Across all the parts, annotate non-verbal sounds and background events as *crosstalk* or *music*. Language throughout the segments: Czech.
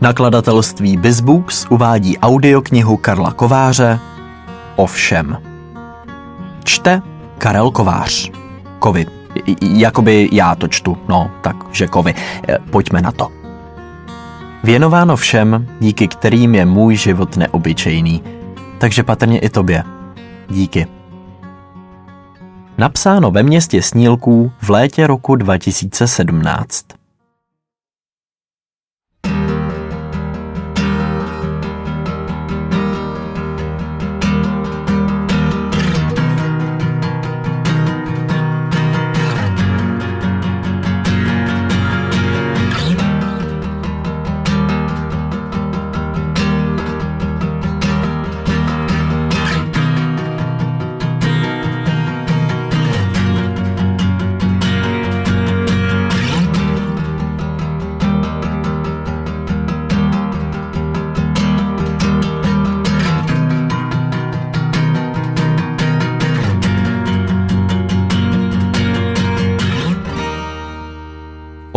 Nakladatelství Bizbooks uvádí audioknihu Karla Kováře Ovšem. Čte Karel Kovář. Kovy. Jakoby já to čtu, no, takže kovy. E, pojďme na to. Věnováno všem, díky kterým je můj život neobyčejný. Takže patrně i tobě. Díky. Napsáno ve městě Snílků v létě roku 2017.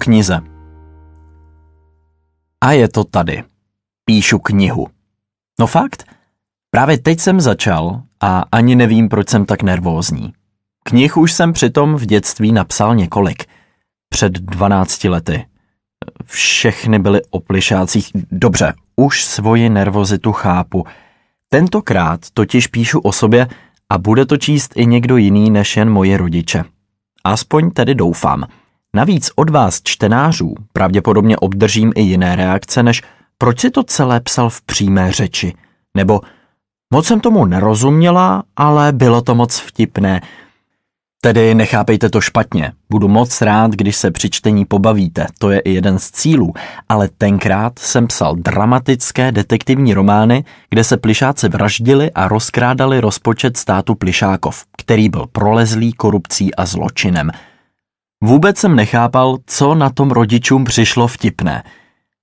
knize. A je to tady. Píšu knihu. No fakt, právě teď jsem začal a ani nevím, proč jsem tak nervózní. Knih už jsem přitom v dětství napsal několik. Před 12 lety. Všechny byly o plišácích. Dobře, už svoji nervozitu chápu. Tentokrát totiž píšu o sobě a bude to číst i někdo jiný než jen moje rodiče. Aspoň tedy doufám. Navíc od vás, čtenářů, pravděpodobně obdržím i jiné reakce, než proč si to celé psal v přímé řeči, nebo moc jsem tomu nerozuměla, ale bylo to moc vtipné. Tedy nechápejte to špatně. Budu moc rád, když se při čtení pobavíte, to je i jeden z cílů, ale tenkrát jsem psal dramatické detektivní romány, kde se plišáci vraždili a rozkrádali rozpočet státu plišákov, který byl prolezlý korupcí a zločinem – Vůbec jsem nechápal, co na tom rodičům přišlo vtipné.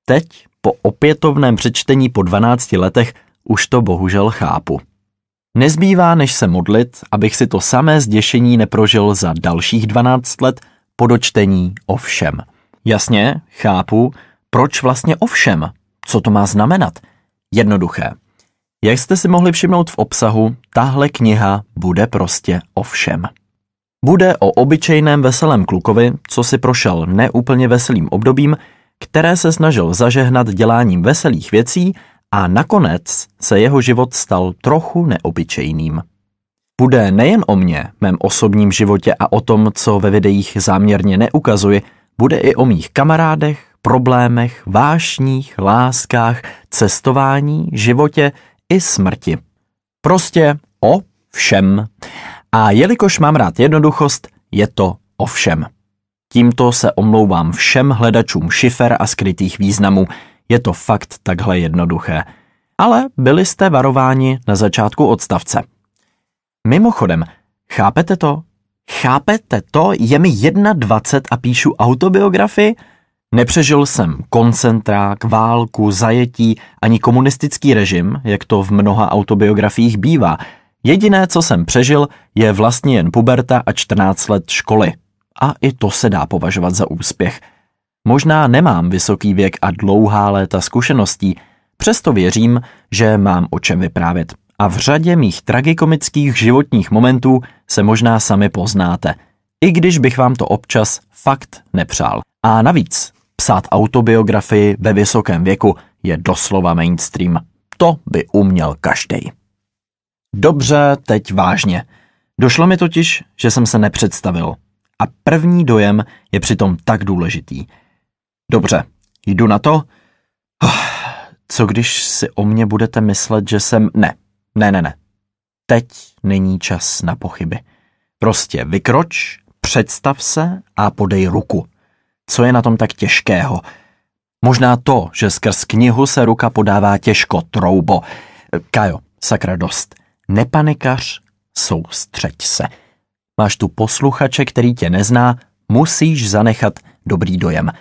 Teď, po opětovném přečtení po 12 letech, už to bohužel chápu. Nezbývá, než se modlit, abych si to samé zděšení neprožil za dalších 12 let po dočtení o všem. Jasně, chápu, proč vlastně o všem? Co to má znamenat? Jednoduché. Jak jste si mohli všimnout v obsahu, tahle kniha bude prostě o všem. Bude o obyčejném veselém klukovi, co si prošel neúplně veselým obdobím, které se snažil zažehnat děláním veselých věcí a nakonec se jeho život stal trochu neobyčejným. Bude nejen o mně, mém osobním životě a o tom, co ve videích záměrně neukazuji, bude i o mých kamarádech, problémech, vášních, láskách, cestování, životě i smrti. Prostě o všem. A jelikož mám rád jednoduchost, je to ovšem. Tímto se omlouvám všem hledačům šifer a skrytých významů. Je to fakt takhle jednoduché. Ale byli jste varováni na začátku odstavce. Mimochodem, chápete to? Chápete to? Je mi 21 a píšu autobiografii? Nepřežil jsem koncentrák, válku, zajetí ani komunistický režim, jak to v mnoha autobiografiích bývá – Jediné, co jsem přežil, je vlastně jen puberta a 14 let školy. A i to se dá považovat za úspěch. Možná nemám vysoký věk a dlouhá léta zkušeností, přesto věřím, že mám o čem vyprávět. A v řadě mých tragikomických životních momentů se možná sami poznáte, i když bych vám to občas fakt nepřál. A navíc, psát autobiografii ve vysokém věku je doslova mainstream. To by uměl každý. Dobře, teď vážně. Došlo mi totiž, že jsem se nepředstavil. A první dojem je přitom tak důležitý. Dobře, jdu na to. Oh, co když si o mě budete myslet, že jsem... Ne, ne, ne, ne. Teď není čas na pochyby. Prostě vykroč, představ se a podej ruku. Co je na tom tak těžkého? Možná to, že skrz knihu se ruka podává těžko, troubo. Kajo, sakra dost. Nepanikař, soustřeď se. Máš tu posluchače, který tě nezná, musíš zanechat dobrý dojem.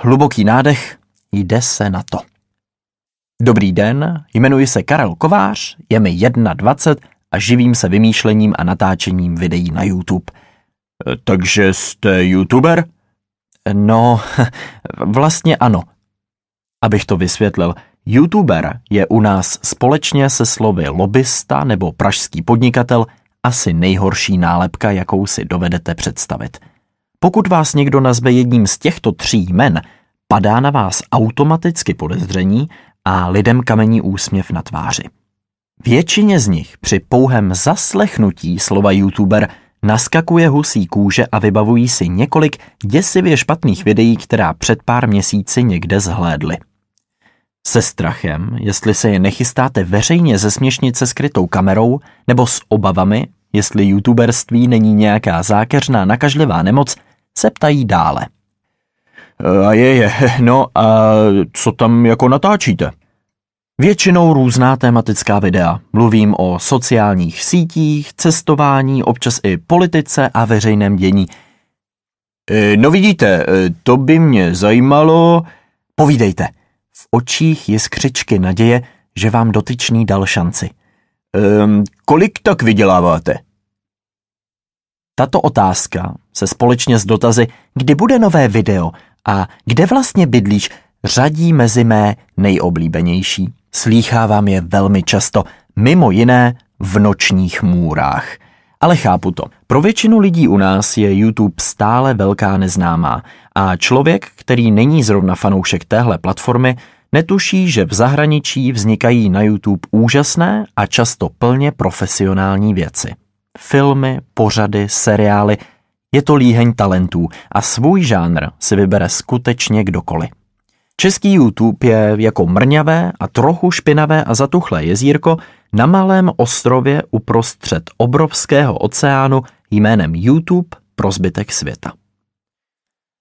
Hluboký nádech, jde se na to. Dobrý den, jmenuji se Karel Kovář, je mi 21 a živím se vymýšlením a natáčením videí na YouTube. Takže jste YouTuber? No, *laughs* vlastně ano. Abych to vysvětlil – YouTuber je u nás společně se slovy lobista nebo pražský podnikatel asi nejhorší nálepka, jakou si dovedete představit. Pokud vás někdo nazve jedním z těchto tří jmen, padá na vás automaticky podezření a lidem kamení úsměv na tváři. Většině z nich při pouhém zaslechnutí slova youtuber naskakuje husí kůže a vybavují si několik děsivě špatných videí, která před pár měsíci někde zhlédli. Se strachem, jestli se je nechystáte veřejně zesměšnit se skrytou kamerou, nebo s obavami, jestli youtuberství není nějaká zákeřná nakažlivá nemoc, se ptají dále. E, a je, je, *laughs* no a co tam jako natáčíte? Většinou různá tematická videa. Mluvím o sociálních sítích, cestování, občas i politice a veřejném dění. E, no vidíte, e, to by mě zajímalo. Povídejte v očích je skřičky naděje, že vám dotyčný dal šanci. Ehm, kolik tak vyděláváte? Tato otázka se společně s dotazy, kdy bude nové video a kde vlastně bydlíš, řadí mezi mé nejoblíbenější. Slýchávám je velmi často, mimo jiné v nočních můrách – ale chápu to. Pro většinu lidí u nás je YouTube stále velká neznámá a člověk, který není zrovna fanoušek téhle platformy, netuší, že v zahraničí vznikají na YouTube úžasné a často plně profesionální věci. Filmy, pořady, seriály, je to líheň talentů a svůj žánr si vybere skutečně kdokoliv. Český YouTube je jako mrňavé a trochu špinavé a zatuchlé jezírko, na malém ostrově uprostřed obrovského oceánu jménem YouTube pro zbytek světa.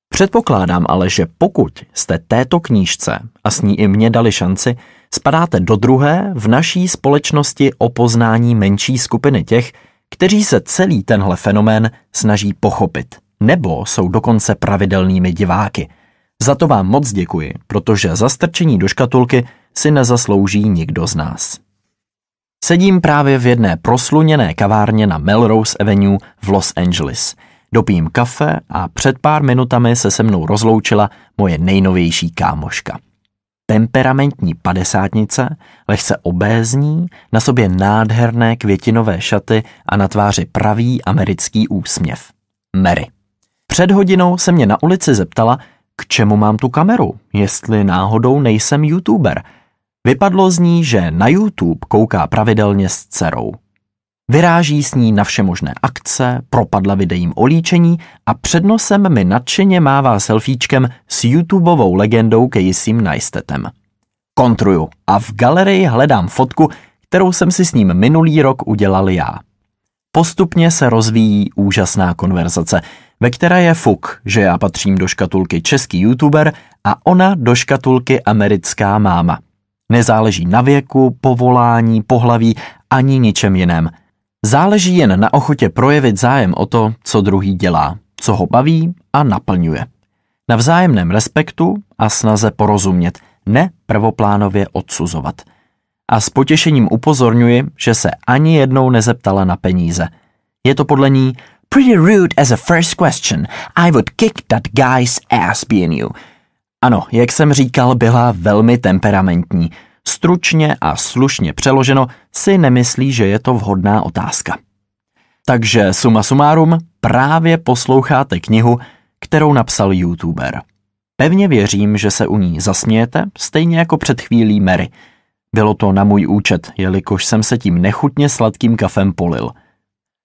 Předpokládám ale, že pokud jste této knížce a s ní i mě dali šanci, spadáte do druhé v naší společnosti o poznání menší skupiny těch, kteří se celý tenhle fenomén snaží pochopit, nebo jsou dokonce pravidelnými diváky. Za to vám moc děkuji, protože zastrčení do škatulky si nezaslouží nikdo z nás. Sedím právě v jedné prosluněné kavárně na Melrose Avenue v Los Angeles. Dopím kafe a před pár minutami se se mnou rozloučila moje nejnovější kámoška. Temperamentní padesátnice, lehce obézní, na sobě nádherné květinové šaty a na tváři pravý americký úsměv. Mary. Před hodinou se mě na ulici zeptala, k čemu mám tu kameru, jestli náhodou nejsem youtuber – Vypadlo z ní, že na YouTube kouká pravidelně s dcerou. Vyráží s ní na všemožné akce, propadla videím o líčení a před nosem mi nadšeně mává selfiečkem s YouTubeovou legendou Casey Neistetem. Kontruju a v galerii hledám fotku, kterou jsem si s ním minulý rok udělal já. Postupně se rozvíjí úžasná konverzace, ve které je fuk, že já patřím do škatulky český youtuber a ona do škatulky americká máma – Nezáleží na věku, povolání, pohlaví ani ničem jiném. Záleží jen na ochotě projevit zájem o to, co druhý dělá, co ho baví a naplňuje. Na vzájemném respektu a snaze porozumět, ne prvoplánově odsuzovat. A s potěšením upozorňuji, že se ani jednou nezeptala na peníze. Je to podle ní pretty rude as a first question. I would kick that guy's ass being you. Ano, jak jsem říkal, byla velmi temperamentní. Stručně a slušně přeloženo si nemyslí, že je to vhodná otázka. Takže suma sumárum, právě posloucháte knihu, kterou napsal youtuber. Pevně věřím, že se u ní zasmějete, stejně jako před chvílí Mary. Bylo to na můj účet, jelikož jsem se tím nechutně sladkým kafem polil.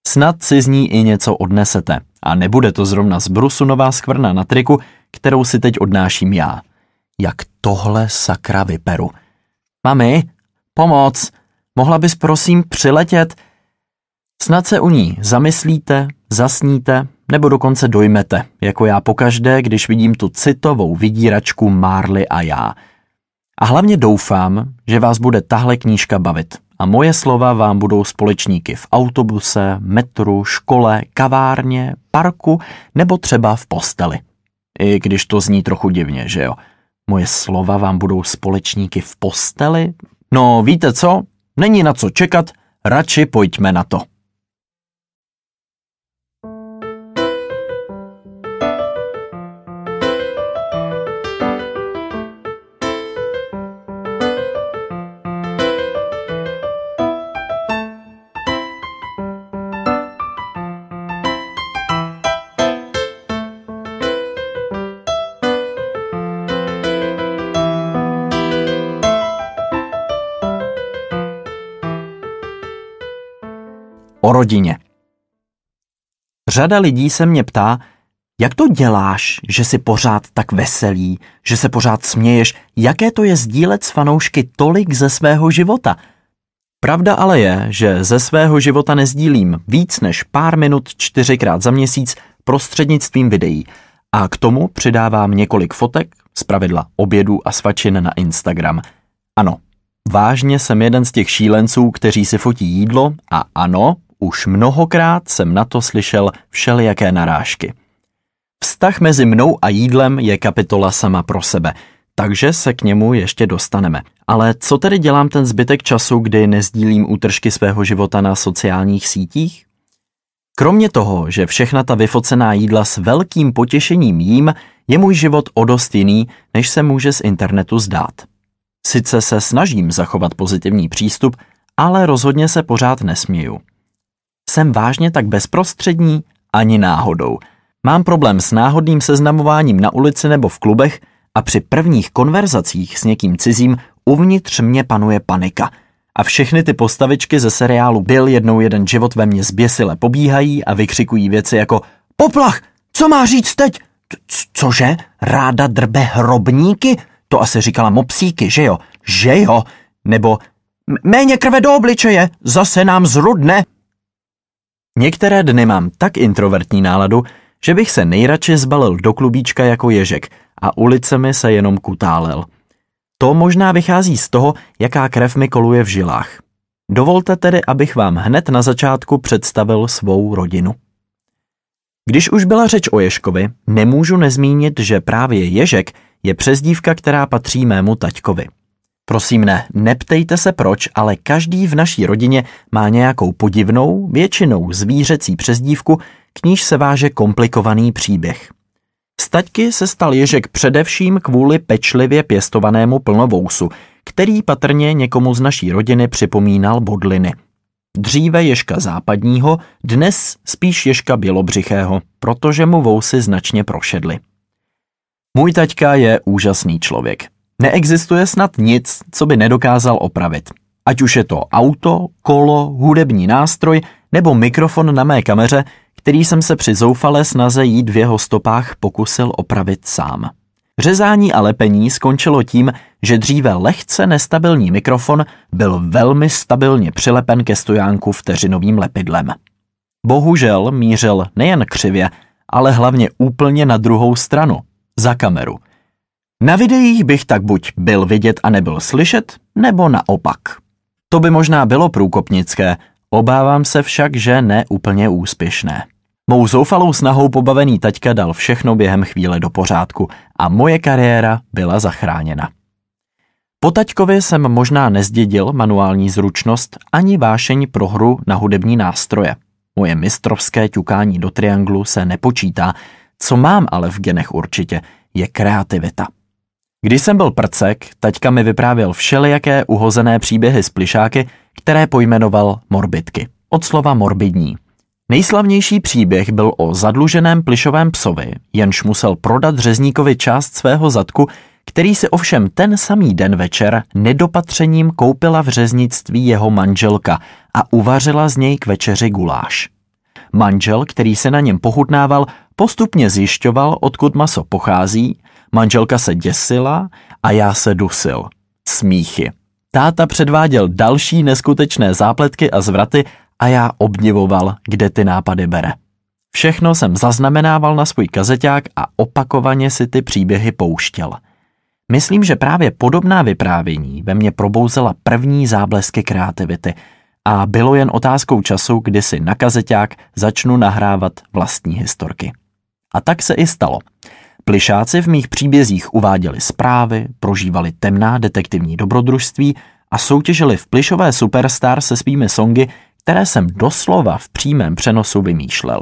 Snad si z ní i něco odnesete. A nebude to zrovna z brusu nová skvrna na triku, kterou si teď odnáším já. Jak tohle sakra vyperu. Mami, pomoc, mohla bys prosím přiletět? Snad se u ní zamyslíte, zasníte, nebo dokonce dojmete, jako já pokaždé, když vidím tu citovou vydíračku Marley a já. A hlavně doufám, že vás bude tahle knížka bavit a moje slova vám budou společníky v autobuse, metru, škole, kavárně, parku nebo třeba v posteli. I když to zní trochu divně, že jo? Moje slova vám budou společníky v posteli? No víte co? Není na co čekat, radši pojďme na to. o rodině. Řada lidí se mě ptá, jak to děláš, že jsi pořád tak veselý, že se pořád směješ, jaké to je sdílet s fanoušky tolik ze svého života? Pravda ale je, že ze svého života nezdílím víc než pár minut čtyřikrát za měsíc prostřednictvím videí a k tomu přidávám několik fotek, pravidla obědu a svačin na Instagram. Ano, vážně jsem jeden z těch šílenců, kteří si fotí jídlo a ano, už mnohokrát jsem na to slyšel všelijaké narážky. Vztah mezi mnou a jídlem je kapitola sama pro sebe, takže se k němu ještě dostaneme. Ale co tedy dělám ten zbytek času, kdy nezdílím útržky svého života na sociálních sítích? Kromě toho, že všechna ta vyfocená jídla s velkým potěšením jím, je můj život o dost jiný, než se může z internetu zdát. Sice se snažím zachovat pozitivní přístup, ale rozhodně se pořád nesměju. Jsem vážně tak bezprostřední? Ani náhodou. Mám problém s náhodným seznamováním na ulici nebo v klubech a při prvních konverzacích s někým cizím uvnitř mě panuje panika. A všechny ty postavičky ze seriálu Byl jednou jeden život ve mně zběsile pobíhají a vykřikují věci jako Poplach! Co má říct teď? Cože? Ráda drbe hrobníky? To asi říkala mopsíky, že jo? Že jo? Nebo méně krve do obličeje, zase nám zrudne. Některé dny mám tak introvertní náladu, že bych se nejradši zbalil do klubíčka jako ježek a ulicemi se jenom kutálel. To možná vychází z toho, jaká krev mi koluje v žilách. Dovolte tedy, abych vám hned na začátku představil svou rodinu. Když už byla řeč o Ježkovi, nemůžu nezmínit, že právě Ježek je přezdívka, která patří mému taťkovi. Prosím ne, neptejte se proč, ale každý v naší rodině má nějakou podivnou, většinou zvířecí přezdívku, k níž se váže komplikovaný příběh. Staťky se stal ježek především kvůli pečlivě pěstovanému plnovousu, který patrně někomu z naší rodiny připomínal bodliny. Dříve ježka západního, dnes spíš ježka bělobřichého, protože mu vousy značně prošedly. Můj taťka je úžasný člověk. Neexistuje snad nic, co by nedokázal opravit. Ať už je to auto, kolo, hudební nástroj nebo mikrofon na mé kameře, který jsem se při zoufalé snaze jít v jeho stopách pokusil opravit sám. Řezání a lepení skončilo tím, že dříve lehce nestabilní mikrofon byl velmi stabilně přilepen ke stojánku vteřinovým lepidlem. Bohužel mířil nejen křivě, ale hlavně úplně na druhou stranu, za kameru – na videích bych tak buď byl vidět a nebyl slyšet, nebo naopak. To by možná bylo průkopnické, obávám se však, že ne úplně úspěšné. Mou zoufalou snahou pobavený taťka dal všechno během chvíle do pořádku a moje kariéra byla zachráněna. Po taťkovi jsem možná nezdědil manuální zručnost ani vášeň pro hru na hudební nástroje. Moje mistrovské ťukání do trianglu se nepočítá, co mám ale v genech určitě, je kreativita. Když jsem byl prcek, taťka mi vyprávěl všelijaké uhozené příběhy z plišáky, které pojmenoval morbidky. Od slova morbidní. Nejslavnější příběh byl o zadluženém plišovém psovi, jenž musel prodat řezníkovi část svého zadku, který si ovšem ten samý den večer nedopatřením koupila v řeznictví jeho manželka a uvařila z něj k večeři guláš. Manžel, který se na něm pochutnával, postupně zjišťoval, odkud maso pochází Manželka se děsila a já se dusil. Smíchy. Táta předváděl další neskutečné zápletky a zvraty a já obdivoval, kde ty nápady bere. Všechno jsem zaznamenával na svůj kazeťák a opakovaně si ty příběhy pouštěl. Myslím, že právě podobná vyprávění ve mně probouzela první záblesky kreativity a bylo jen otázkou času, kdy si na kazeťák začnu nahrávat vlastní historky. A tak se i stalo. Plišáci v mých příbězích uváděli zprávy, prožívali temná detektivní dobrodružství a soutěžili v Plišové Superstar se svými songy, které jsem doslova v přímém přenosu vymýšlel.